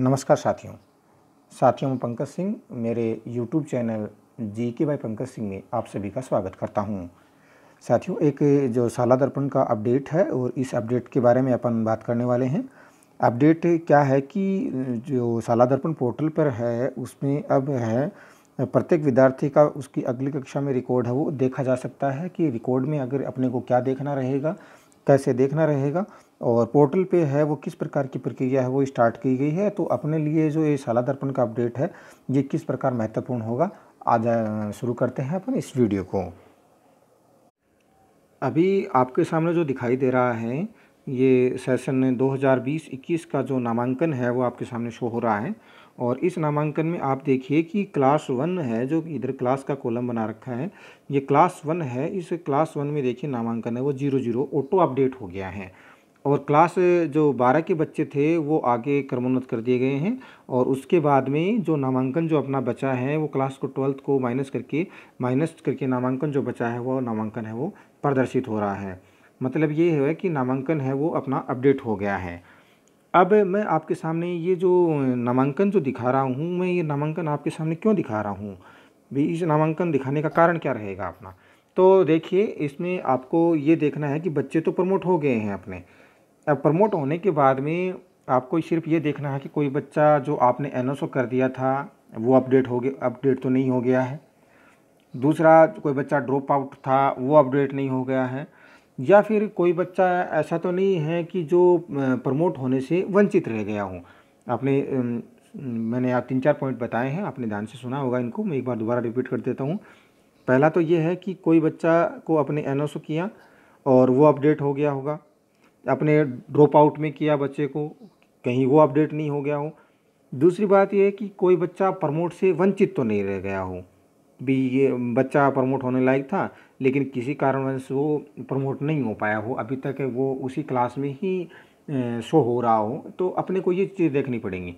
नमस्कार साथियों साथियों मैं पंकज सिंह मेरे यूट्यूब चैनल जी के बाई पंकज सिंह में आप सभी का स्वागत करता हूं साथियों एक जो साला दर्पण का अपडेट है और इस अपडेट के बारे में अपन बात करने वाले हैं अपडेट क्या है कि जो साला दर्पण पोर्टल पर है उसमें अब है प्रत्येक विद्यार्थी का उसकी अगली कक्षा में रिकॉर्ड है वो देखा जा सकता है कि रिकॉर्ड में अगर अपने को क्या देखना रहेगा कैसे देखना रहेगा और पोर्टल पे है वो किस प्रकार की प्रक्रिया है वो स्टार्ट की गई है तो अपने लिए जो ये शाला दर्पण का अपडेट है ये किस प्रकार महत्वपूर्ण होगा आज शुरू करते हैं अपन इस वीडियो को अभी आपके सामने जो दिखाई दे रहा है ये सेशन 2020-21 का जो नामांकन है वो आपके सामने शो हो रहा है और इस नामांकन में आप देखिए कि क्लास वन है जो इधर क्लास का कॉलम बना रखा है ये क्लास वन है इस क्लास वन में देखिए नामांकन है वो जीरो जीरो ऑटो अपडेट हो गया है और क्लास जो बारह के बच्चे थे वो आगे क्रमोन्नत कर दिए गए हैं और उसके बाद में जो नामांकन जो अपना बचा है वो क्लास को ट्वेल्थ को माइनस करके माइनस करके नामांकन जो बचा है वो नामांकन है वो प्रदर्शित हो रहा है मतलब ये है कि नामांकन है वो अपना अपडेट हो गया है अब मैं आपके सामने ये जो नामांकन जो दिखा रहा हूँ मैं ये नामांकन आपके सामने क्यों दिखा रहा हूँ भी इस नामांकन दिखाने का कारण क्या रहेगा अपना तो देखिए इसमें आपको ये देखना है कि बच्चे तो प्रमोट हो गए हैं अपने अब प्रमोट होने के बाद में आपको सिर्फ ये देखना है कि कोई बच्चा जो आपने एन कर दिया था वो अपडेट हो गया अपडेट तो नहीं हो गया है दूसरा कोई बच्चा ड्रॉप आउट था वो अपडेट नहीं हो गया है या फिर कोई बच्चा ऐसा तो नहीं है कि जो प्रमोट होने से वंचित रह गया हो आपने मैंने आप तीन चार पॉइंट बताए हैं आपने ध्यान से सुना होगा इनको मैं एक बार दोबारा रिपीट कर देता हूँ पहला तो ये है कि कोई बच्चा को अपने एन किया और वो अपडेट हो गया होगा अपने ड्रॉप आउट में किया बच्चे को कहीं वो अपडेट नहीं हो गया हो दूसरी बात यह है कि कोई बच्चा प्रमोट से वंचित तो नहीं रह गया हो भी ये बच्चा प्रमोट होने लायक था लेकिन किसी कारणवश वो प्रमोट नहीं हो पाया हो अभी तक वो उसी क्लास में ही शो हो रहा हो तो अपने को ये चीज़ देखनी पड़ेंगी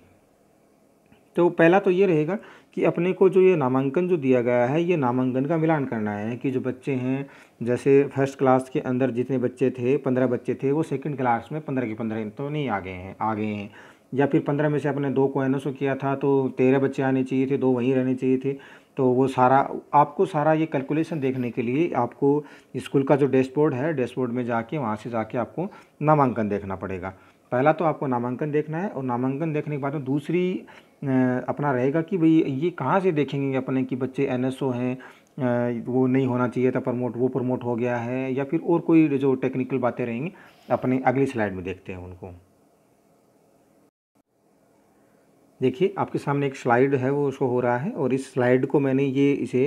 तो पहला तो ये रहेगा कि अपने को जो ये नामांकन जो दिया गया है ये नामांकन का मिलान करना है कि जो बच्चे हैं जैसे फर्स्ट क्लास के अंदर जितने बच्चे थे पंद्रह बच्चे थे वो सेकंड क्लास में पंद्रह के पंद्रह तो नहीं आ गए हैं आ गए हैं या फिर पंद्रह में से अपने दो को एन किया था तो तेरह बच्चे आने चाहिए थे दो वहीं रहने चाहिए थे तो वो सारा आपको सारा ये कैलकुलेशन देखने के लिए आपको स्कूल का जो डैशबोर्ड है डैशबोर्ड में जाके वहाँ से जाके आपको नामांकन देखना पड़ेगा पहला तो आपको नामांकन देखना है और नामांकन देखने के बाद में दूसरी अपना रहेगा कि भाई ये कहाँ से देखेंगे अपने कि बच्चे एन हैं वो नहीं होना चाहिए था प्रमोट वो प्रमोट हो गया है या फिर और कोई जो टेक्निकल बातें रहेंगी अपने अगली स्लाइड में देखते हैं उनको देखिए आपके सामने एक स्लाइड है वो शो हो रहा है और इस स्लाइड को मैंने ये इसे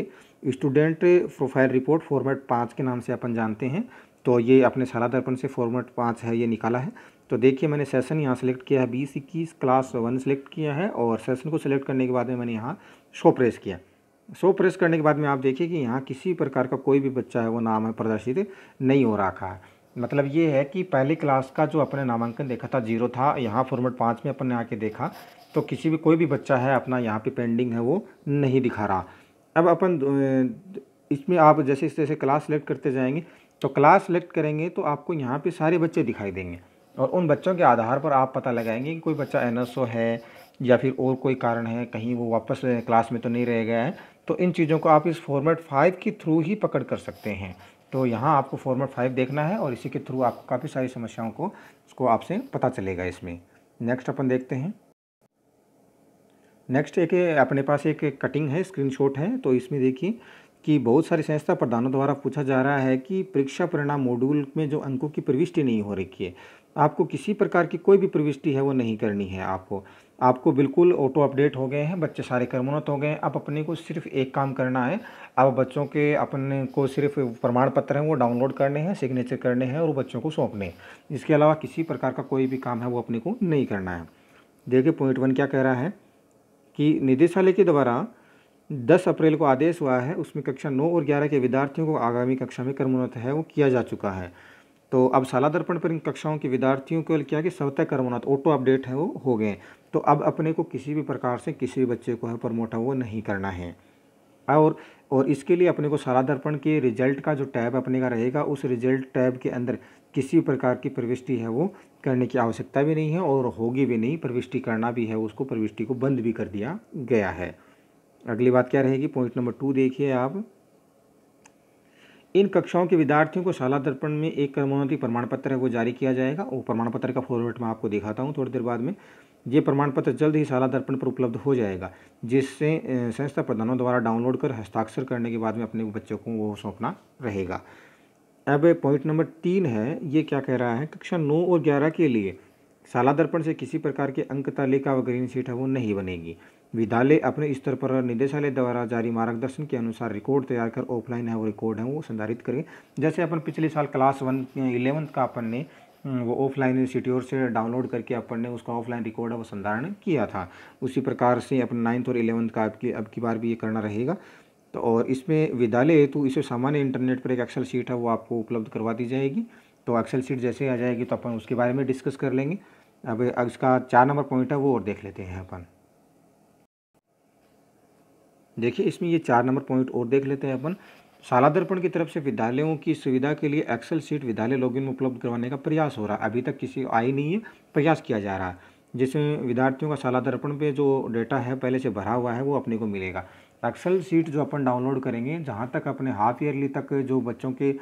स्टूडेंट प्रोफाइल रिपोर्ट फॉर्मेट पाँच के नाम से अपन जानते हैं तो ये अपने सारा दर्पण से फॉर्मेट पाँच है ये निकाला है तो देखिए मैंने सेशन यहाँ सेलेक्ट किया है बीस इक्कीस क्लास वन सेलेक्ट किया है और सेशन को सिलेक्ट करने के बाद में मैंने यहाँ शो प्रेस किया शो प्रेस करने के बाद में आप देखिए कि यहाँ किसी प्रकार का कोई भी बच्चा है वो नाम है प्रदर्शित नहीं हो रखा है मतलब ये है कि पहली क्लास का जो अपने नामांकन देखा था जीरो था यहाँ फॉर्मेट पाँच में अपन ने आके देखा तो किसी भी कोई भी बच्चा है अपना यहाँ पर पेंडिंग है वो नहीं दिखा रहा अब अपन इसमें आप जैसे जैसे क्लास सेलेक्ट करते जाएंगे तो क्लास सेलेक्ट करेंगे तो आपको यहाँ पे सारे बच्चे दिखाई देंगे और उन बच्चों के आधार पर आप पता लगाएंगे कि कोई बच्चा एन है या फिर और कोई कारण है कहीं वो वापस क्लास में तो नहीं रह गया है तो इन चीज़ों को आप इस फॉर्मेट फाइव के थ्रू ही पकड़ कर सकते हैं तो यहाँ आपको फॉर्मेट फाइव देखना है और इसी के थ्रू आपको काफ़ी सारी समस्याओं को उसको आपसे पता चलेगा इसमें नेक्स्ट अपन देखते हैं नेक्स्ट एक अपने पास एक कटिंग है स्क्रीनशॉट है तो इसमें देखिए कि बहुत सारी संस्था प्रधानों द्वारा पूछा जा रहा है कि परीक्षा परिणाम मॉड्यूल में जो अंकों की प्रविष्टि नहीं हो रखी है आपको किसी प्रकार की कोई भी प्रविष्टि है वो नहीं करनी है आपको आपको बिल्कुल ऑटो अपडेट हो गए हैं बच्चे सारे कर्मोन्नत हो गए हैं अब अपने को सिर्फ एक काम करना है अब बच्चों के अपने को सिर्फ प्रमाण पत्र हैं वो डाउनलोड करने हैं सिग्नेचर करने हैं और बच्चों को सौंपने हैं इसके अलावा किसी प्रकार का कोई भी काम है वो अपने को नहीं करना है देखिए पॉइंट वन क्या कह रहा है कि निदेशालय के द्वारा 10 अप्रैल को आदेश हुआ है उसमें कक्षा 9 और 11 के विद्यार्थियों को आगामी कक्षा में कर्मोन्नत है वो किया जा चुका है तो अब शाला दर्पण पर इन कक्षाओं के विद्यार्थियों को क्या कि स्वतः कर्मोन्नत ऑटो अपडेट है वो हो गए तो अब अपने को किसी भी प्रकार से किसी भी बच्चे को है प्रमोट वो नहीं करना है और और इसके लिए अपने को शाला दर्पण के रिजल्ट का जो टैब अपने का रहेगा उस रिजल्ट टैब के अंदर किसी प्रकार की प्रविष्टि है वो करने की आवश्यकता भी नहीं है और होगी भी नहीं प्रविष्टि करना भी है उसको प्रविष्टि को बंद भी कर दिया गया है अगली बात क्या रहेगी पॉइंट नंबर टू देखिए आप इन कक्षाओं के विद्यार्थियों को शाला दर्पण में एक क्रमोन्नति प्रमाण पत्र है वो जारी किया जाएगा वो प्रमाण पत्र का फॉर्मेट मैं आपको दिखाता हूँ थोड़ी देर बाद में ये प्रमाण पत्र जल्द ही शाला दर्पण पर उपलब्ध हो जाएगा जिससे संस्था प्रधानों द्वारा डाउनलोड कर हस्ताक्षर करने के बाद में अपने बच्चों को वो सौंपना रहेगा अब पॉइंट नंबर तीन है ये क्या कह रहा है कक्षा नौ और ग्यारह के लिए शाला दर्पण से किसी प्रकार के अंक तालिका व ग्रीन शीट है वो नहीं बनेगी विद्यालय अपने स्तर पर निदेशालय द्वारा जारी मार्गदर्शन के अनुसार रिकॉर्ड तैयार कर ऑफलाइन है वो रिकॉर्ड है वो संधारित करें जैसे अपन पिछले साल क्लास वन इलेवंथ का अपन ने हम्म, वो ऑफलाइन सिट्योर से डाउनलोड करके अपन ने उसका ऑफलाइन रिकॉर्ड है वो संधारण किया था उसी प्रकार से अपन नाइन्थ और इलेवंथ का आपकी अब की बार भी ये करना रहेगा तो और इसमें विद्यालय हेतु इसे सामान्य इंटरनेट पर एक एक्सेल शीट है वो आपको उपलब्ध करवा दी जाएगी तो एक्सेल शीट जैसे आ जाएगी तो अपन उसके बारे में डिस्कस कर लेंगे अब इसका चार नंबर पॉइंट है वो और देख लेते हैं अपन देखिए इसमें ये चार नंबर पॉइंट और देख लेते हैं अपन शाला दर्पण की तरफ से विद्यालयों की सुविधा के लिए एक्सेल सीट विद्यालय लॉगिन में उपलब्ध करवाने का प्रयास हो रहा है अभी तक किसी आई नहीं है प्रयास किया जा रहा है जिसमें विद्यार्थियों का शाला दर्पण पर जो डेटा है पहले से भरा हुआ है वो अपने को मिलेगा एक्सेल सीट जो अपन डाउनलोड करेंगे जहाँ तक अपने हाफ ईयरली तक जो बच्चों के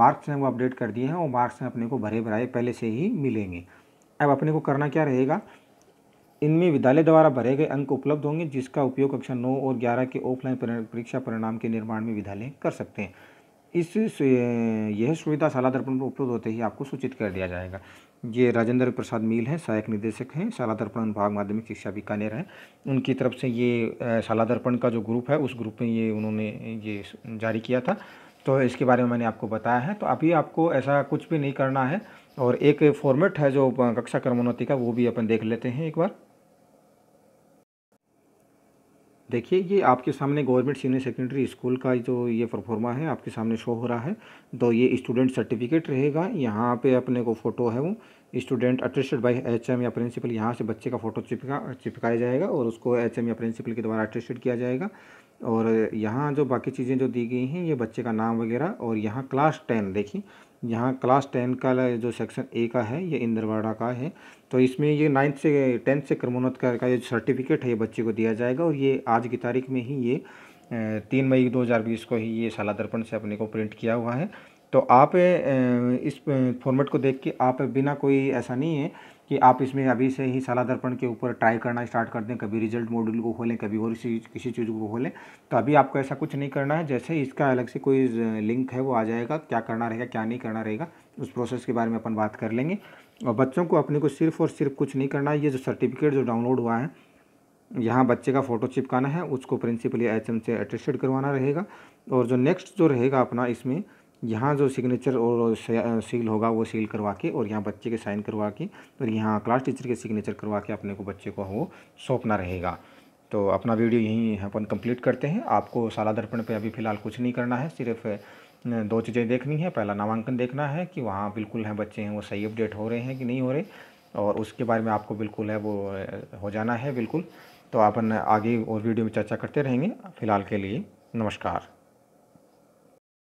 मार्क्स हैं वो अपडेट कर दिए हैं वो मार्क्स हैं अपने को भरे भराए पहले से ही मिलेंगे अब अपने को करना क्या रहेगा इनमें विद्यालय द्वारा भरे गए अंक उपलब्ध होंगे जिसका उपयोग कक्षा नौ और ग्यारह के ऑफलाइन परीक्षा परिणाम के निर्माण में विद्यालय कर सकते हैं इस यह सुविधा शाला दर्पण पर उपलब्ध होते ही आपको सूचित कर दिया जाएगा ये राजेंद्र प्रसाद मील हैं सहायक निदेशक हैं शाला दर्पण अनुभाग माध्यमिक शिक्षा बीकानेर हैं उनकी तरफ से ये शाला दर्पण का जो ग्रुप है उस ग्रुप में ये उन्होंने ये जारी किया था तो इसके बारे में मैंने आपको बताया है तो अभी आपको ऐसा कुछ भी नहीं करना है और एक फॉर्मेट है जो कक्षा क्रमोन्नति का वो भी अपन देख लेते हैं एक बार देखिए ये आपके सामने गवर्नमेंट सीनियर सेकेंडरी स्कूल का जो ये परफॉर्मा है आपके सामने शो हो रहा है तो ये स्टूडेंट सर्टिफिकेट रहेगा यहाँ पे अपने को फ़ोटो है वो स्टूडेंट अटेस्टेड बाय एचएम या प्रिंसिपल यहाँ से बच्चे का फ़ोटो चिपका चिपकाया जाएगा और उसको एच या प्रिंसिपल के द्वारा अटेस्टेड किया जाएगा और यहाँ जो बाकी चीज़ें जो दी गई हैं ये बच्चे का नाम वगैरह और यहाँ क्लास टेन देखिए यहाँ क्लास टेन का जो सेक्शन ए का है ये इंद्रवाड़ा का है तो इसमें ये नाइन्थ से टेंथ से क्रमोन्नत का ये सर्टिफिकेट है ये बच्चे को दिया जाएगा और ये आज की तारीख में ही ये तीन मई 2020 को ही ये शाला दर्पण से अपने को प्रिंट किया हुआ है तो आप इस फॉर्मेट को देख के आप बिना कोई ऐसा नहीं है कि आप इसमें अभी से ही सलाह दर्पण के ऊपर ट्राई करना स्टार्ट कर दें कभी रिजल्ट मॉड्यूल को खोलें कभी और किसी किसी चीज़ को खोलें तो अभी आपको ऐसा कुछ नहीं करना है जैसे इसका अलग से कोई लिंक है वो आ जाएगा क्या करना रहेगा क्या नहीं करना रहेगा उस प्रोसेस के बारे में अपन बात कर लेंगे और बच्चों को अपने को सिर्फ और सिर्फ कुछ नहीं करना है ये जो सर्टिफिकेट जो डाउनलोड हुआ है यहाँ बच्चे का फ़ोटो चिपकाना है उसको प्रिंसिपल या एच से अटेस्टेड करवाना रहेगा और जो नेक्स्ट जो रहेगा अपना इसमें यहाँ जो सिग्नेचर और सील होगा वो सील करवा के और यहाँ बच्चे के साइन करवा के और यहाँ क्लास टीचर के सिग्नेचर करवा के अपने को बच्चे को वो सौंपना रहेगा तो अपना वीडियो यहीं अपन कंप्लीट करते हैं आपको साला दर्पण पे अभी फ़िलहाल कुछ नहीं करना है सिर्फ दो चीज़ें देखनी है पहला नामांकन देखना है कि वहाँ बिल्कुल हैं बच्चे हैं वो सही अपडेट हो रहे हैं कि नहीं हो रहे और उसके बारे में आपको बिल्कुल है वो हो जाना है बिल्कुल तो अपन आगे और वीडियो में चर्चा करते रहेंगे फ़िलहाल के लिए नमस्कार